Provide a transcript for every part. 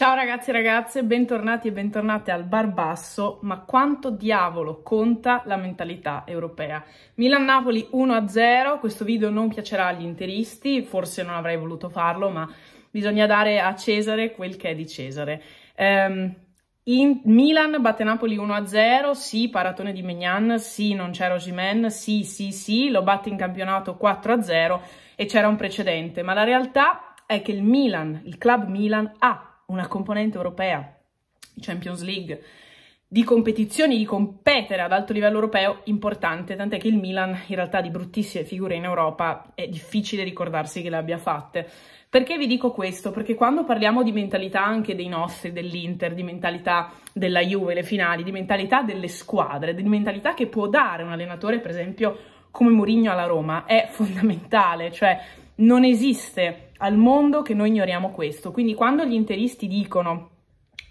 Ciao ragazzi e ragazze, bentornati e bentornate al Bar Basso, ma quanto diavolo conta la mentalità europea? Milan-Napoli 1-0, questo video non piacerà agli interisti, forse non avrei voluto farlo, ma bisogna dare a Cesare quel che è di Cesare. Um, in Milan batte Napoli 1-0, sì, paratone di Mignan, sì, non c'era Ojimen, sì, sì, sì, lo batte in campionato 4-0 e c'era un precedente, ma la realtà è che il Milan, il club Milan ha una componente europea, di Champions League, di competizioni, di competere ad alto livello europeo importante, tant'è che il Milan in realtà di bruttissime figure in Europa è difficile ricordarsi che le abbia fatte. Perché vi dico questo? Perché quando parliamo di mentalità anche dei nostri, dell'Inter, di mentalità della Juve, le finali, di mentalità delle squadre, di mentalità che può dare un allenatore, per esempio, come Mourinho alla Roma, è fondamentale, cioè non esiste al mondo che noi ignoriamo questo. Quindi quando gli interisti dicono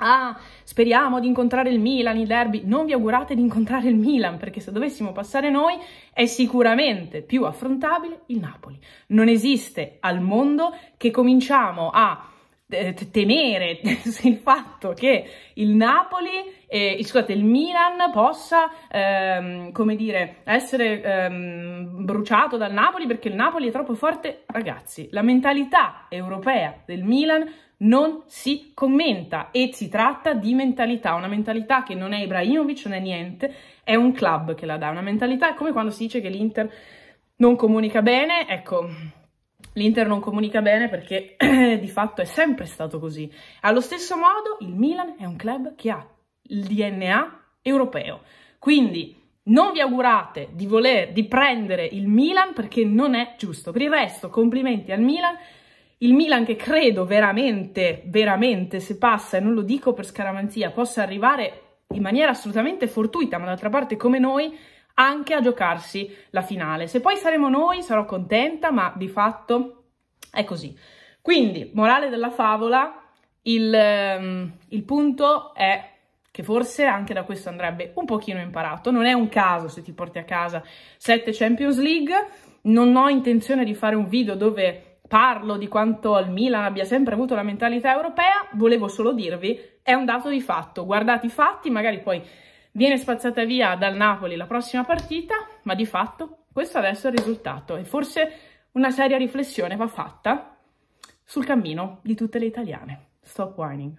ah, speriamo di incontrare il Milan, i derby, non vi augurate di incontrare il Milan, perché se dovessimo passare noi è sicuramente più affrontabile il Napoli. Non esiste al mondo che cominciamo a eh, temere il fatto che il Napoli, eh, scusate, il Milan possa, ehm, come dire, essere ehm, bruciato dal Napoli perché il Napoli è troppo forte. Ragazzi, la mentalità europea del Milan non si commenta e si tratta di mentalità, una mentalità che non è Ibrahimovic, non è niente, è un club che la dà, una mentalità è come quando si dice che l'Inter non comunica bene, ecco L'Inter non comunica bene perché di fatto è sempre stato così. Allo stesso modo il Milan è un club che ha il DNA europeo. Quindi non vi augurate di voler di prendere il Milan perché non è giusto. Per il resto, complimenti al Milan. Il Milan che credo veramente, veramente, se passa, e non lo dico per scaramanzia, possa arrivare in maniera assolutamente fortuita, ma d'altra parte come noi anche a giocarsi la finale. Se poi saremo noi sarò contenta, ma di fatto è così. Quindi, morale della favola, il, ehm, il punto è che forse anche da questo andrebbe un pochino imparato. Non è un caso se ti porti a casa 7 Champions League, non ho intenzione di fare un video dove parlo di quanto il Milan abbia sempre avuto la mentalità europea, volevo solo dirvi, è un dato di fatto, guardate i fatti, magari poi Viene spazzata via dal Napoli la prossima partita, ma di fatto questo adesso è il risultato e forse una seria riflessione va fatta sul cammino di tutte le italiane. Stop whining.